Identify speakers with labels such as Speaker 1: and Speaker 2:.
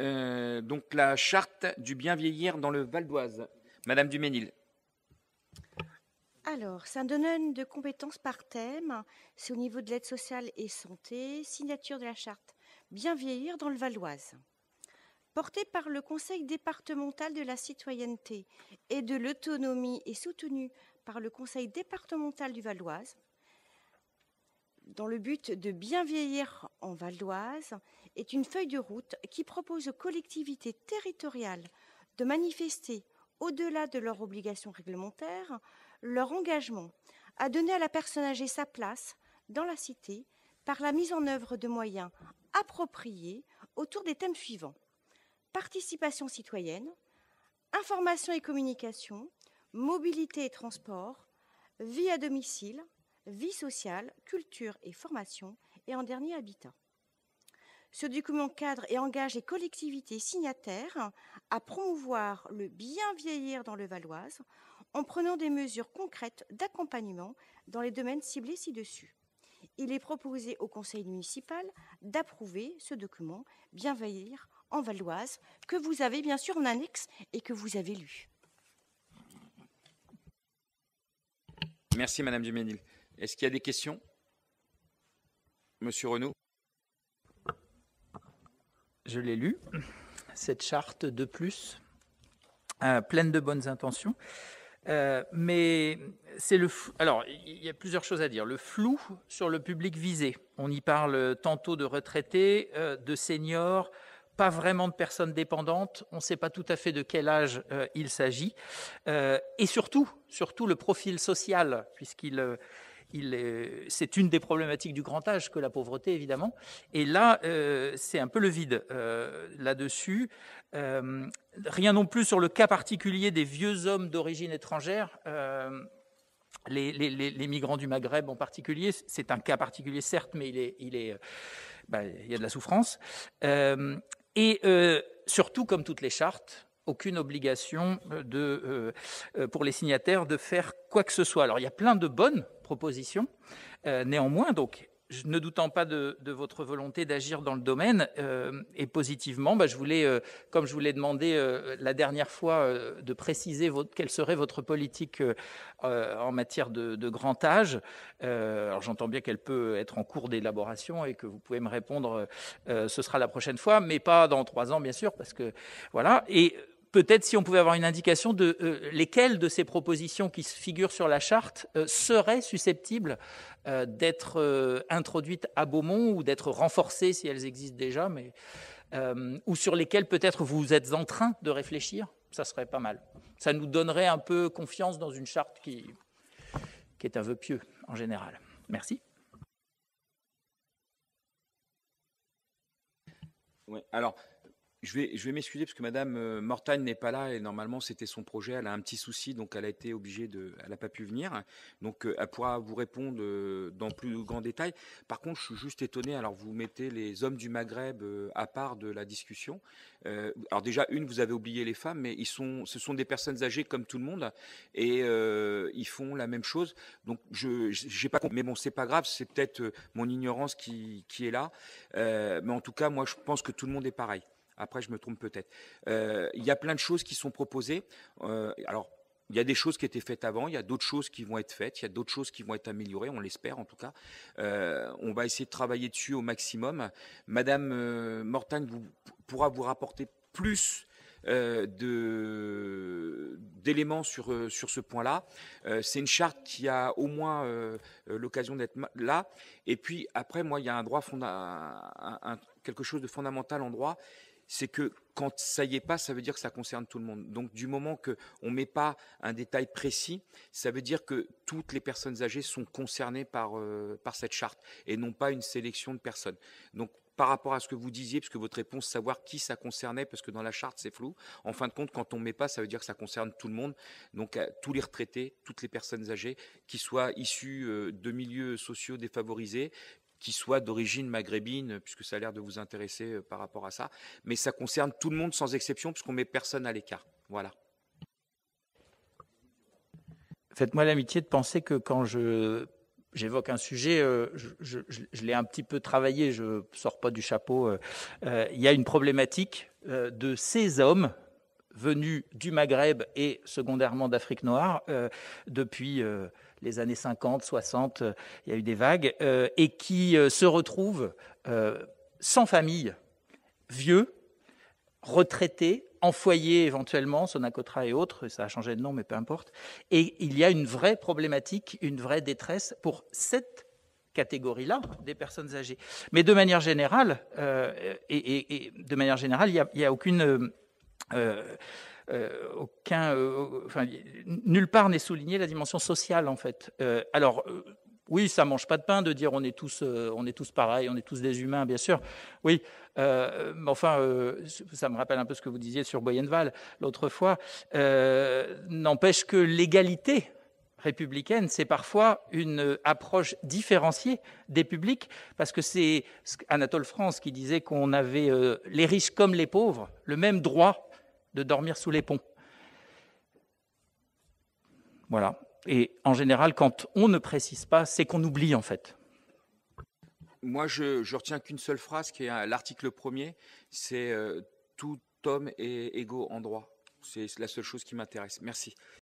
Speaker 1: Euh, donc la charte du bien vieillir dans le Val d'Oise. Madame Duménil.
Speaker 2: Alors, un donne de compétences par thème. C'est au niveau de l'aide sociale et santé, signature de la charte Bien vieillir dans le Val d'Oise. Portée par le Conseil départemental de la citoyenneté et de l'autonomie et soutenue par le Conseil départemental du Val d'Oise, dans le but de bien vieillir en Val d'Oise est une feuille de route qui propose aux collectivités territoriales de manifester, au-delà de leurs obligations réglementaires, leur engagement à donner à la personne âgée sa place dans la cité par la mise en œuvre de moyens appropriés autour des thèmes suivants. Participation citoyenne, information et communication, mobilité et transport, vie à domicile, vie sociale, culture et formation, et en dernier, habitat. Ce document cadre et engage les collectivités signataires à promouvoir le bien vieillir dans le Valoise en prenant des mesures concrètes d'accompagnement dans les domaines ciblés ci-dessus. Il est proposé au conseil municipal d'approuver ce document bien vieillir en Valoise que vous avez bien sûr en annexe et que vous avez lu.
Speaker 1: Merci Madame Duménil. Est-ce qu'il y a des questions Monsieur Renaud
Speaker 3: Je l'ai lu, cette charte de plus, euh, pleine de bonnes intentions. Euh, mais c'est le alors il y a plusieurs choses à dire. Le flou sur le public visé. On y parle tantôt de retraités, euh, de seniors, pas vraiment de personnes dépendantes. On ne sait pas tout à fait de quel âge il s'agit. et surtout, surtout le profil social, puisqu'il c'est une des problématiques du grand âge que la pauvreté, évidemment. Et là, euh, c'est un peu le vide euh, là-dessus. Euh, rien non plus sur le cas particulier des vieux hommes d'origine étrangère. Les, migrants du Maghreb en particulier, c'est un cas particulier certes, mais il bah, y a de la souffrance. et surtout, comme toutes les chartes, aucune obligation euh, de, euh, euh, pour les signataires de faire quoi que ce soit. Alors il y a plein de bonnes propositions. néanmoins, donc, ne doutant pas de, votre volonté d'agir dans le domaine et positivement, bah, je voulais, comme je vous l'ai demandé la dernière fois, de préciser quelle serait votre politique en matière de, de grand âge. alors j'entends bien qu'elle peut être en cours d'élaboration et que vous pouvez me répondre, ce sera la prochaine fois, mais pas dans trois ans bien sûr, parce que voilà. Et peut-être si on pouvait avoir une indication de euh, lesquelles de ces propositions qui figurent sur la charte euh, seraient susceptibles euh, d'être introduites à Beaumont ou d'être renforcées si elles existent déjà, mais, ou sur lesquelles peut-être vous êtes en train de réfléchir, ça serait pas mal. Ça nous donnerait un peu confiance dans une charte qui, est un vœu pieux en général. Merci.
Speaker 1: Oui, alors, je vais, m'excuser parce que Madame euh, Mortagne n'est pas là et normalement c'était son projet. Elle a un petit souci donc elle a été obligée de, elle n'a pas pu venir. Donc euh, elle pourra vous répondre euh, dans plus grand détail. Par contre, je suis juste étonné. Alors vous mettez les hommes du Maghreb à part de la discussion. alors déjà une, vous avez oublié les femmes, mais ils sont, ce sont des personnes âgées comme tout le monde et ils font la même chose. Donc je, j'ai pas compris. Mais bon, c'est pas grave. C'est peut-être mon ignorance qui, est là. mais en tout cas, moi je pense que tout le monde est pareil. Après, je me trompe peut-être. Euh, il y a plein de choses qui sont proposées. Euh, alors, il y a des choses qui étaient faites avant, il y a d'autres choses qui vont être faites, il y a d'autres choses qui vont être améliorées, on l'espère en tout cas. Euh, on va essayer de travailler dessus au maximum. Madame Mortagne vous, pourra vous rapporter plus d'éléments sur sur ce point-là. c'est une charte qui a au moins l'occasion d'être là. Et puis après, moi, il y a un droit quelque chose de fondamental en droit, c'est que quand ça y est pas, ça veut dire que ça concerne tout le monde. Donc du moment qu'on on met pas un détail précis, ça veut dire que toutes les personnes âgées sont concernées euh, par cette charte et non pas une sélection de personnes. Donc par rapport à ce que vous disiez, puisque votre réponse, savoir qui ça concernait, parce que dans la charte, c'est flou. En fin de compte, quand on met pas, ça veut dire que ça concerne tout le monde. Donc, tous les retraités, toutes les personnes âgées, qui soient issues euh, de milieux sociaux défavorisés, qui soit d'origine maghrébine, puisque ça a l'air de vous intéresser euh, par rapport à ça. Mais ça concerne tout le monde sans exception, puisqu'on met personne à l'écart. Voilà.
Speaker 3: Faites-moi l'amitié de penser que quand je j'évoque un sujet, euh, je, l'ai un petit peu travaillé, je sors pas du chapeau. Euh, il y a une problématique de ces hommes venus du Maghreb et secondairement d'Afrique noire depuis les années 50, 60, euh, il y a eu des vagues, euh, et qui euh, se retrouvent sans famille, vieux, retraités, en foyer éventuellement, Sonacotra et autres, ça a changé de nom, mais peu importe. Et il y a une vraie problématique, une vraie détresse pour cette catégorie-là des personnes âgées. Mais de manière générale, et, de manière générale, il n'y a, aucune euh, aucun, euh, nulle part n'est soulignée la dimension sociale en fait. Euh, alors oui, ça mange pas de pain de dire on est tous, on est tous pareils, on est tous des humains, bien sûr. Oui, mais enfin, ça me rappelle un peu ce que vous disiez sur Boyenval l'autre fois. N'empêche que l'égalité républicaine, c'est parfois une approche différenciée des publics, parce que c'est Anatole France qui disait qu'on avait les riches comme les pauvres le même droit de dormir sous les ponts. Voilà. Et en général, quand on ne précise pas, c'est qu'on oublie en fait.
Speaker 1: Moi, je, retiens qu'une seule phrase qui est l'article premier, c'est euh, tout homme est égaux en droit. C'est la seule chose qui m'intéresse. Merci.